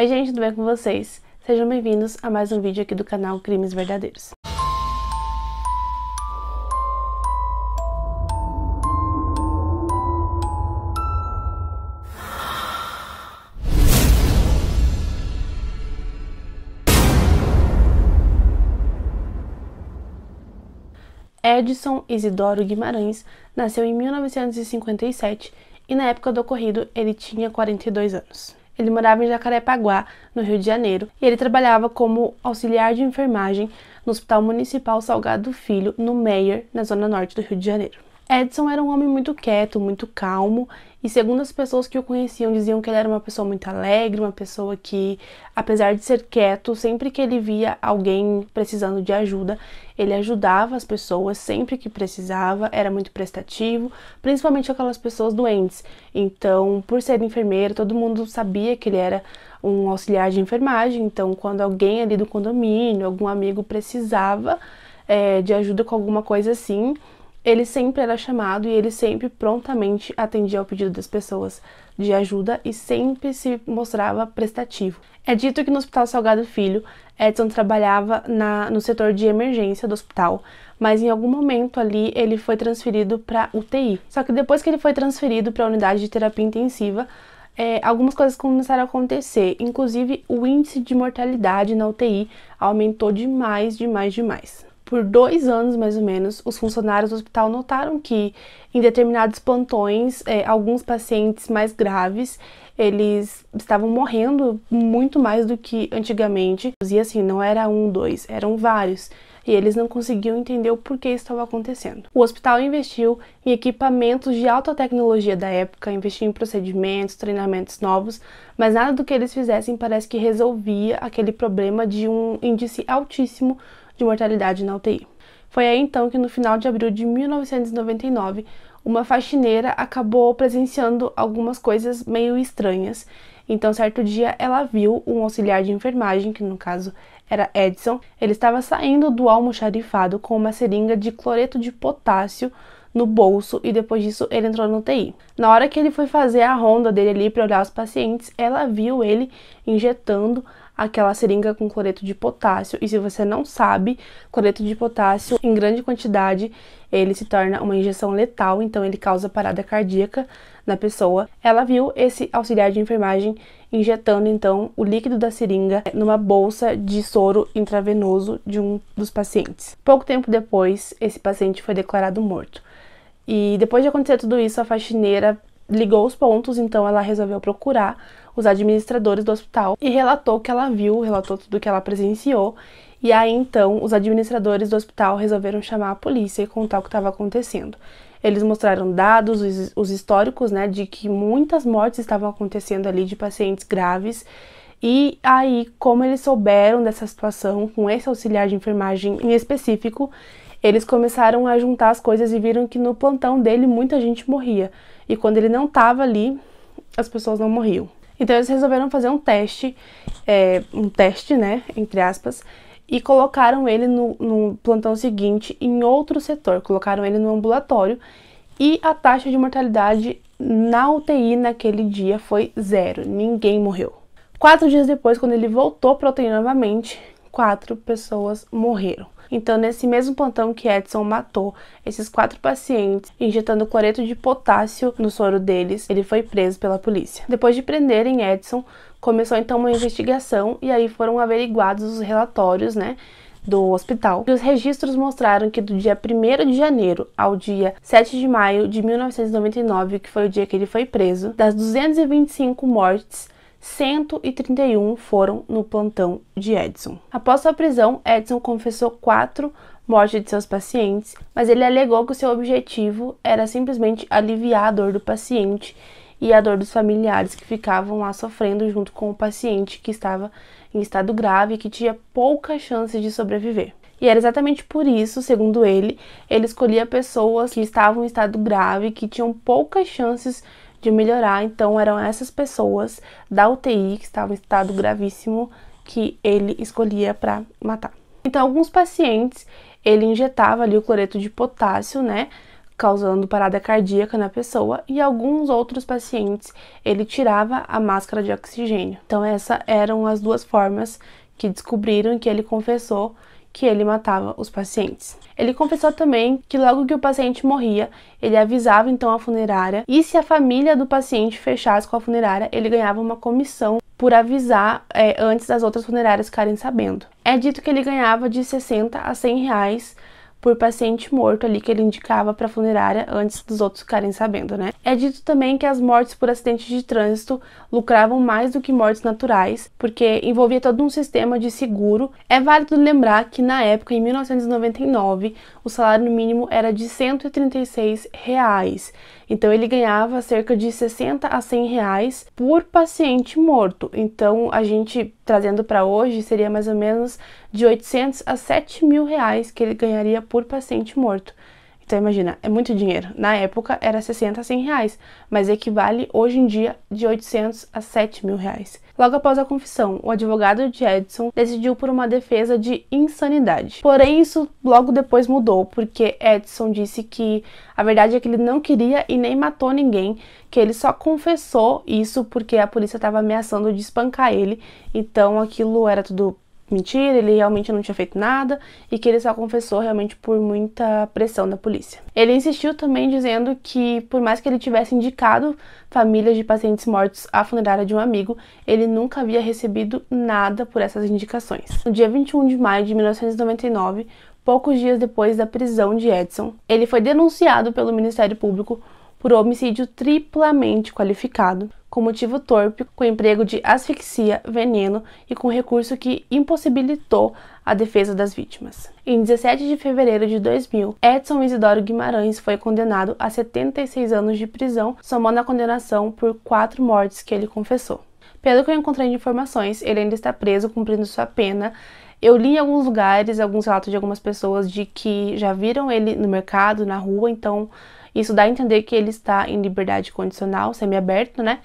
Oi gente, tudo bem com vocês? Sejam bem-vindos a mais um vídeo aqui do canal Crimes Verdadeiros. Edson Isidoro Guimarães nasceu em 1957 e na época do ocorrido ele tinha 42 anos. Ele morava em Jacarepaguá, no Rio de Janeiro, e ele trabalhava como auxiliar de enfermagem no Hospital Municipal Salgado Filho, no Meyer, na zona norte do Rio de Janeiro. Edson era um homem muito quieto, muito calmo, e segundo as pessoas que o conheciam, diziam que ele era uma pessoa muito alegre, uma pessoa que, apesar de ser quieto, sempre que ele via alguém precisando de ajuda, ele ajudava as pessoas sempre que precisava, era muito prestativo, principalmente aquelas pessoas doentes. Então, por ser enfermeiro, todo mundo sabia que ele era um auxiliar de enfermagem, então quando alguém ali do condomínio, algum amigo precisava é, de ajuda com alguma coisa assim, ele sempre era chamado e ele sempre prontamente atendia ao pedido das pessoas de ajuda e sempre se mostrava prestativo. É dito que no Hospital Salgado Filho, Edson trabalhava na, no setor de emergência do hospital, mas em algum momento ali ele foi transferido para UTI. Só que depois que ele foi transferido para a unidade de terapia intensiva, é, algumas coisas começaram a acontecer, inclusive o índice de mortalidade na UTI aumentou demais, demais, demais. Por dois anos, mais ou menos, os funcionários do hospital notaram que, em determinados plantões, é, alguns pacientes mais graves eles estavam morrendo muito mais do que antigamente. E assim, não era um, dois, eram vários. E eles não conseguiam entender o porquê estava acontecendo. O hospital investiu em equipamentos de alta tecnologia da época, investiu em procedimentos, treinamentos novos, mas nada do que eles fizessem parece que resolvia aquele problema de um índice altíssimo de mortalidade na UTI. Foi aí então que, no final de abril de 1999, uma faxineira acabou presenciando algumas coisas meio estranhas. Então, certo dia, ela viu um auxiliar de enfermagem, que no caso era Edson, ele estava saindo do almoxarifado com uma seringa de cloreto de potássio no bolso e depois disso ele entrou no TI. Na hora que ele foi fazer a ronda dele ali para olhar os pacientes, ela viu ele injetando aquela seringa com cloreto de potássio. E se você não sabe, cloreto de potássio em grande quantidade, ele se torna uma injeção letal, então ele causa parada cardíaca na pessoa. Ela viu esse auxiliar de enfermagem injetando então o líquido da seringa numa bolsa de soro intravenoso de um dos pacientes. Pouco tempo depois, esse paciente foi declarado morto. E depois de acontecer tudo isso, a faxineira ligou os pontos, então ela resolveu procurar os administradores do hospital e relatou o que ela viu, relatou tudo o que ela presenciou. E aí então os administradores do hospital resolveram chamar a polícia e contar o que estava acontecendo. Eles mostraram dados, os históricos, né, de que muitas mortes estavam acontecendo ali de pacientes graves. E aí, como eles souberam dessa situação, com esse auxiliar de enfermagem em específico, eles começaram a juntar as coisas e viram que no plantão dele muita gente morria. E quando ele não estava ali, as pessoas não morriam. Então eles resolveram fazer um teste, é, um teste, né, entre aspas, e colocaram ele no, no plantão seguinte em outro setor, colocaram ele no ambulatório e a taxa de mortalidade na UTI naquele dia foi zero, ninguém morreu. Quatro dias depois, quando ele voltou para a UTI novamente, quatro pessoas morreram. Então, nesse mesmo plantão que Edson matou esses quatro pacientes, injetando cloreto de potássio no soro deles, ele foi preso pela polícia. Depois de prenderem Edson, começou então uma investigação e aí foram averiguados os relatórios, né? do hospital. E os registros mostraram que do dia 1 de janeiro ao dia 7 de maio de 1999, que foi o dia que ele foi preso, das 225 mortes, 131 foram no plantão de Edson. Após sua prisão, Edson confessou quatro mortes de seus pacientes, mas ele alegou que seu objetivo era simplesmente aliviar a dor do paciente e a dor dos familiares que ficavam lá sofrendo junto com o paciente que estava em estado grave e que tinha pouca chance de sobreviver. E era exatamente por isso, segundo ele, ele escolhia pessoas que estavam em estado grave, que tinham poucas chances de melhorar. Então, eram essas pessoas da UTI que estavam em estado gravíssimo que ele escolhia para matar. Então, alguns pacientes ele injetava ali o cloreto de potássio, né? causando parada cardíaca na pessoa e alguns outros pacientes ele tirava a máscara de oxigênio. Então essas eram as duas formas que descobriram que ele confessou que ele matava os pacientes. Ele confessou também que logo que o paciente morria, ele avisava então a funerária e se a família do paciente fechasse com a funerária, ele ganhava uma comissão por avisar é, antes das outras funerárias ficarem sabendo. É dito que ele ganhava de 60 a 100 reais por paciente morto ali que ele indicava para a funerária antes dos outros ficarem sabendo, né? É dito também que as mortes por acidentes de trânsito lucravam mais do que mortes naturais, porque envolvia todo um sistema de seguro. É válido lembrar que na época, em 1999, o salário mínimo era de 136 reais. Então ele ganhava cerca de 60 a 100 reais por paciente morto. Então a gente trazendo para hoje seria mais ou menos de 800 a 7 mil reais que ele ganharia por paciente morto. Então imagina, é muito dinheiro. Na época era 60 a 100 reais, mas equivale hoje em dia de 800 a 7 mil reais. Logo após a confissão, o advogado de Edson decidiu por uma defesa de insanidade. Porém, isso logo depois mudou, porque Edson disse que a verdade é que ele não queria e nem matou ninguém, que ele só confessou isso porque a polícia estava ameaçando de espancar ele, então aquilo era tudo mentira, ele realmente não tinha feito nada e que ele só confessou realmente por muita pressão da polícia. Ele insistiu também dizendo que, por mais que ele tivesse indicado famílias de pacientes mortos à funerária de um amigo, ele nunca havia recebido nada por essas indicações. No dia 21 de maio de 1999, poucos dias depois da prisão de Edson, ele foi denunciado pelo Ministério Público por homicídio triplamente qualificado com motivo torpe, com emprego de asfixia, veneno e com recurso que impossibilitou a defesa das vítimas. Em 17 de fevereiro de 2000, Edson Isidoro Guimarães foi condenado a 76 anos de prisão, somando a condenação por quatro mortes que ele confessou. Pelo que eu encontrei de informações, ele ainda está preso cumprindo sua pena. Eu li em alguns lugares, alguns relatos de algumas pessoas de que já viram ele no mercado, na rua, então isso dá a entender que ele está em liberdade condicional, semi-aberto, né?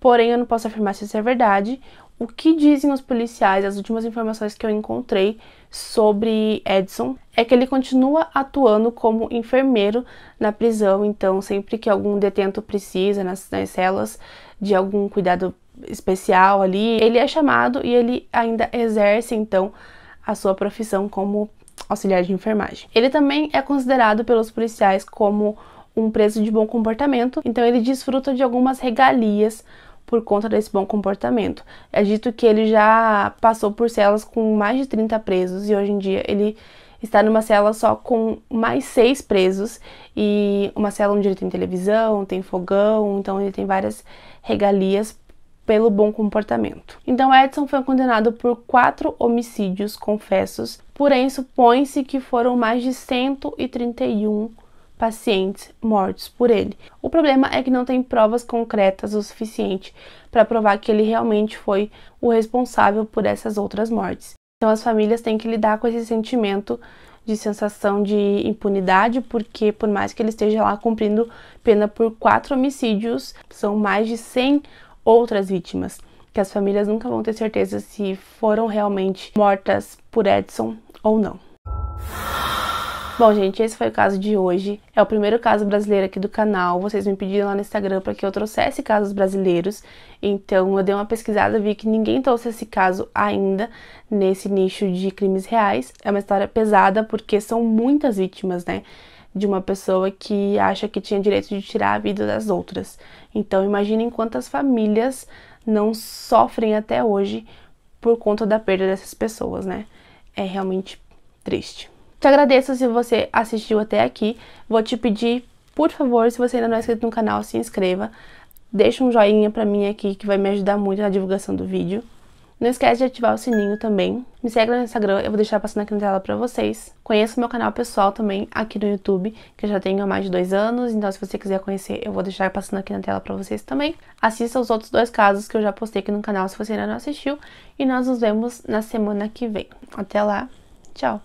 Porém, eu não posso afirmar se isso é verdade. O que dizem os policiais, as últimas informações que eu encontrei sobre Edson, é que ele continua atuando como enfermeiro na prisão. Então, sempre que algum detento precisa nas, nas celas de algum cuidado especial ali, ele é chamado e ele ainda exerce, então, a sua profissão como auxiliar de enfermagem. Ele também é considerado pelos policiais como um preço de bom comportamento, então ele desfruta de algumas regalias por conta desse bom comportamento. É dito que ele já passou por celas com mais de 30 presos e hoje em dia ele está numa cela só com mais seis presos e uma cela onde ele tem televisão, tem fogão, então ele tem várias regalias pelo bom comportamento. Então Edson foi condenado por quatro homicídios confessos, porém supõe-se que foram mais de 131 pacientes mortos por ele. O problema é que não tem provas concretas o suficiente para provar que ele realmente foi o responsável por essas outras mortes. Então as famílias têm que lidar com esse sentimento de sensação de impunidade, porque por mais que ele esteja lá cumprindo pena por quatro homicídios, são mais de 100 outras vítimas, que as famílias nunca vão ter certeza se foram realmente mortas por Edson ou não. Bom, gente, esse foi o caso de hoje. É o primeiro caso brasileiro aqui do canal. Vocês me pediram lá no Instagram para que eu trouxesse casos brasileiros. Então, eu dei uma pesquisada, vi que ninguém trouxe esse caso ainda nesse nicho de crimes reais. É uma história pesada porque são muitas vítimas, né? de uma pessoa que acha que tinha direito de tirar a vida das outras. Então imaginem quantas famílias não sofrem até hoje por conta da perda dessas pessoas, né? É realmente triste. Te agradeço se você assistiu até aqui. Vou te pedir, por favor, se você ainda não é inscrito no canal, se inscreva. Deixa um joinha pra mim aqui que vai me ajudar muito na divulgação do vídeo. Não esquece de ativar o sininho também. Me segue no Instagram, eu vou deixar passando aqui na tela pra vocês. Conheça o meu canal pessoal também aqui no YouTube, que eu já tenho há mais de dois anos. Então, se você quiser conhecer, eu vou deixar passando aqui na tela pra vocês também. Assista os outros dois casos que eu já postei aqui no canal, se você ainda não assistiu. E nós nos vemos na semana que vem. Até lá, tchau!